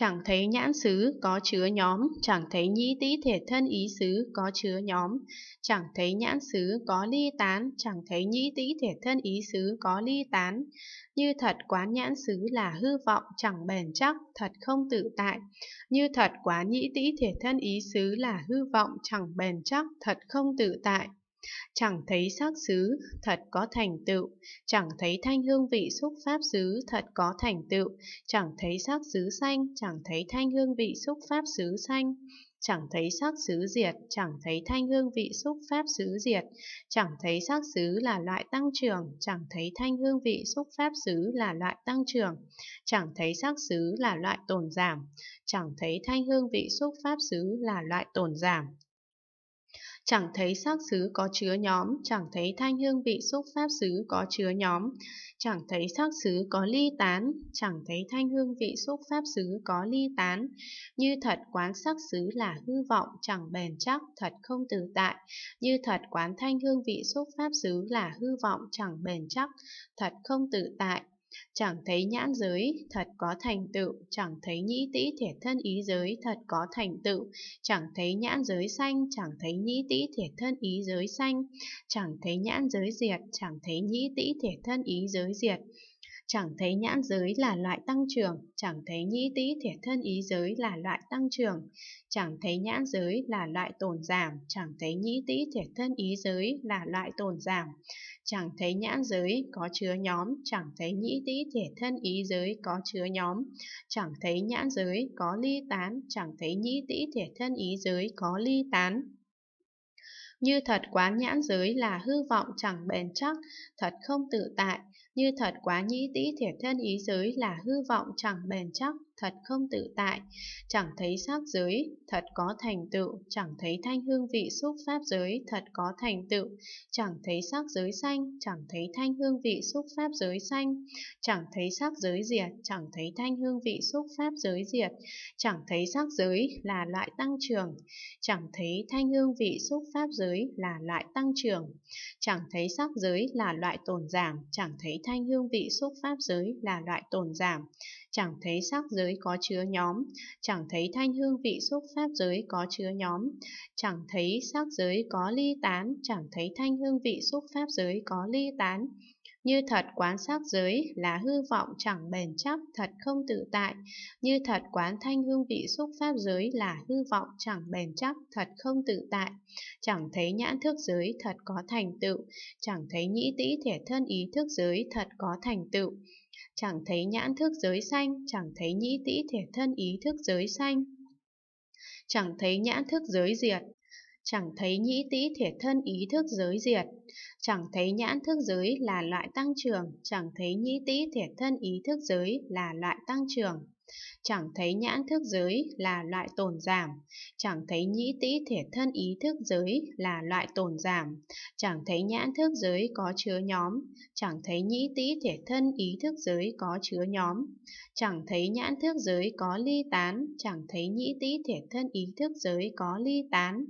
chẳng thấy nhãn xứ có chứa nhóm, chẳng thấy nhĩ tý thể thân ý xứ có chứa nhóm, chẳng thấy nhãn xứ có ly tán, chẳng thấy nhĩ tý thể thân ý xứ có ly tán. Như thật quán nhãn xứ là hư vọng, chẳng bền chắc, thật không tự tại. Như thật quán nhĩ tý thể thân ý xứ là hư vọng, chẳng bền chắc, thật không tự tại. Chẳng thấy sắc xứ, thật có thành tựu, chẳng thấy thanh hương vị xúc pháp xứ, thật có thành tựu, chẳng thấy sắc xứ xanh, chẳng thấy thanh hương vị xúc pháp xứ xanh chẳng thấy sắc xứ diệt, chẳng thấy thanh hương vị xúc pháp xứ diệt, chẳng thấy sắc xứ là loại tăng trưởng, chẳng thấy thanh hương vị xúc pháp xứ là loại tăng trưởng, chẳng thấy sắc xứ là loại tồn giảm, chẳng thấy thanh hương vị xúc pháp xứ là loại tồn giảm chẳng thấy sắc xứ có chứa nhóm, chẳng thấy thanh hương vị xúc pháp xứ có chứa nhóm, chẳng thấy sắc xứ có ly tán, chẳng thấy thanh hương vị xúc pháp xứ có ly tán. Như thật quán sắc xứ là hư vọng, chẳng bền chắc, thật không tự tại. Như thật quán thanh hương vị xúc pháp xứ là hư vọng, chẳng bền chắc, thật không tự tại. Chẳng thấy nhãn giới, thật có thành tựu, chẳng thấy nhĩ tĩ thiệt thân ý giới, thật có thành tựu, chẳng thấy nhãn giới xanh, chẳng thấy nhĩ tĩ thiệt thân ý giới xanh, chẳng thấy nhãn giới diệt, chẳng thấy nhĩ tĩ thiệt thân ý giới diệt, chẳng thấy nhãn giới là loại tăng trưởng, chẳng thấy nhĩ tĩ thể thân ý giới là loại tăng trưởng, chẳng thấy nhãn giới là loại tồn giảm, chẳng thấy nhĩ tĩ thể thân ý giới là loại tồn giảm, chẳng thấy nhãn giới có chứa nhóm, chẳng thấy nhĩ tĩ thể thân ý giới có chứa nhóm, chẳng thấy nhãn giới có ly tán, chẳng thấy nhĩ tĩ thể thân ý giới có ly tán. Như thật quá nhãn giới là hư vọng chẳng bền chắc, thật không tự tại. Như thật quá nhĩ tĩ thiệt thân ý giới là hư vọng chẳng bền chắc, thật không tự tại, chẳng thấy sắc giới, thật có thành tựu, chẳng thấy thanh hương vị xúc pháp giới, thật có thành tựu, chẳng thấy sắc giới xanh, chẳng thấy thanh hương vị xúc pháp giới xanh, chẳng thấy sắc giới diệt, chẳng thấy thanh hương vị xúc pháp giới diệt, chẳng thấy sắc giới là loại tăng trưởng, chẳng thấy thanh hương vị xúc pháp giới là loại tăng trưởng, chẳng thấy sắc giới là loại tồn giảm, chẳng thấy thanh hương vị xúc pháp giới là loại tồn giảm, chẳng thấy sắc giới giới có chứa nhóm, chẳng thấy thanh hương vị xúc pháp giới có chứa nhóm, chẳng thấy sắc giới có ly tán, chẳng thấy thanh hương vị xúc pháp giới có ly tán. Như thật quán sắc giới là hư vọng chẳng bền chắc, thật không tự tại. Như thật quán thanh hương vị xúc pháp giới là hư vọng chẳng bền chắc, thật không tự tại. Chẳng thấy nhãn thức giới thật có thành tựu, chẳng thấy nhĩ tĩ thể thân ý thức giới thật có thành tựu chẳng thấy nhãn thức giới sanh, chẳng thấy nhĩ tĩ thể thân ý thức giới sanh, chẳng thấy nhãn thức giới diệt, chẳng thấy nhĩ tĩ thể thân ý thức giới diệt, chẳng thấy nhãn thức giới là loại tăng trưởng, chẳng thấy nhĩ tĩ thể thân ý thức giới là loại tăng trưởng. Chẳng thấy nhãn thức giới là loại tồn giảm, chẳng thấy nhĩ tĩ thể thân ý thức giới là loại tồn giảm, chẳng thấy nhãn thức giới có chứa nhóm, chẳng thấy nhĩ tĩ thể thân ý thức giới có chứa nhóm, chẳng thấy nhãn thức giới có ly tán, chẳng thấy nhĩ tĩ thể thân ý thức giới có ly tán.